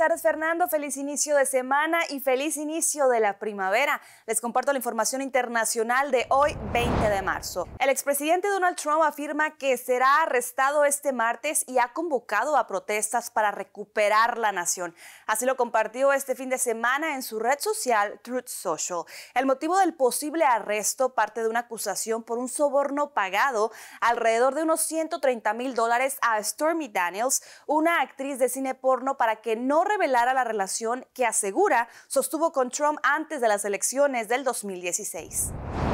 tardes, Fernando. Feliz inicio de semana y feliz inicio de la primavera. Les comparto la información internacional de hoy, 20 de marzo. El expresidente Donald Trump afirma que será arrestado este martes y ha convocado a protestas para recuperar la nación. Así lo compartió este fin de semana en su red social Truth Social. El motivo del posible arresto parte de una acusación por un soborno pagado alrededor de unos 130 mil dólares a Stormy Daniels, una actriz de cine porno, para que no revelara la relación que asegura sostuvo con Trump antes de las elecciones del 2016.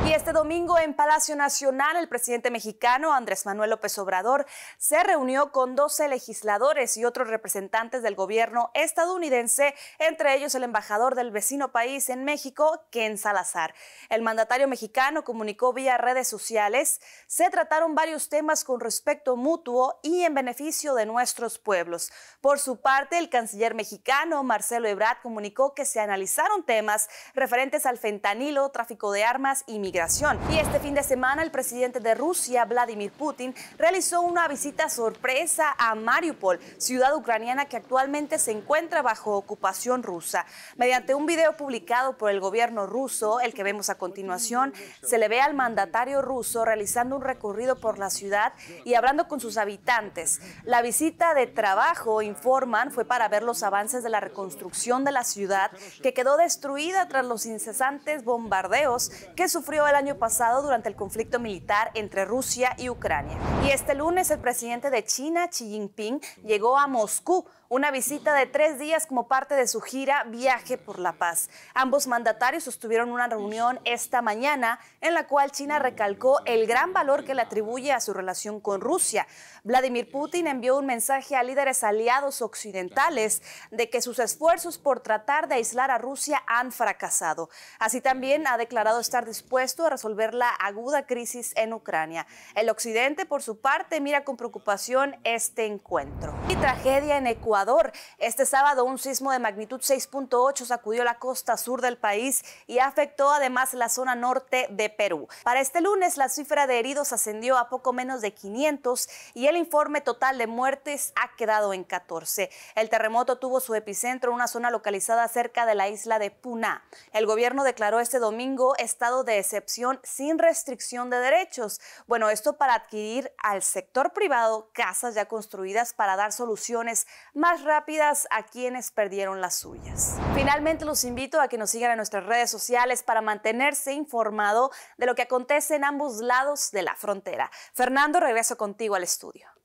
Y este domingo en Palacio Nacional, el presidente mexicano Andrés Manuel López Obrador se reunió con 12 legisladores y otros representantes del gobierno estadounidense, entre ellos el embajador del vecino país en México, Ken Salazar. El mandatario mexicano comunicó vía redes sociales, se trataron varios temas con respecto mutuo y en beneficio de nuestros pueblos. Por su parte, el canciller mexicano Marcelo Ebrard comunicó que se analizaron temas referentes al fentanilo, tráfico de armas y migración y este fin de semana el presidente de Rusia, Vladimir Putin, realizó una visita sorpresa a Mariupol, ciudad ucraniana que actualmente se encuentra bajo ocupación rusa. Mediante un video publicado por el gobierno ruso, el que vemos a continuación, se le ve al mandatario ruso realizando un recorrido por la ciudad y hablando con sus habitantes. La visita de trabajo, informan, fue para ver los avances de la reconstrucción de la ciudad que quedó destruida tras los incesantes bombardeos que sufrió el año pasado durante el conflicto militar entre Rusia y Ucrania. Y este lunes el presidente de China, Xi Jinping, llegó a Moscú una visita de tres días como parte de su gira Viaje por la Paz. Ambos mandatarios sostuvieron una reunión esta mañana en la cual China recalcó el gran valor que le atribuye a su relación con Rusia. Vladimir Putin envió un mensaje a líderes aliados occidentales de que sus esfuerzos por tratar de aislar a Rusia han fracasado. Así también ha declarado estar dispuesto a resolver la aguda crisis en Ucrania. El occidente, por su parte, mira con preocupación este encuentro. Y tragedia en este sábado un sismo de magnitud 6.8 sacudió la costa sur del país y afectó además la zona norte de Perú. Para este lunes la cifra de heridos ascendió a poco menos de 500 y el informe total de muertes ha quedado en 14. El terremoto tuvo su epicentro en una zona localizada cerca de la isla de Puna. El gobierno declaró este domingo estado de excepción sin restricción de derechos. Bueno, esto para adquirir al sector privado casas ya construidas para dar soluciones más rápidas a quienes perdieron las suyas. Finalmente los invito a que nos sigan en nuestras redes sociales para mantenerse informado de lo que acontece en ambos lados de la frontera. Fernando, regreso contigo al estudio.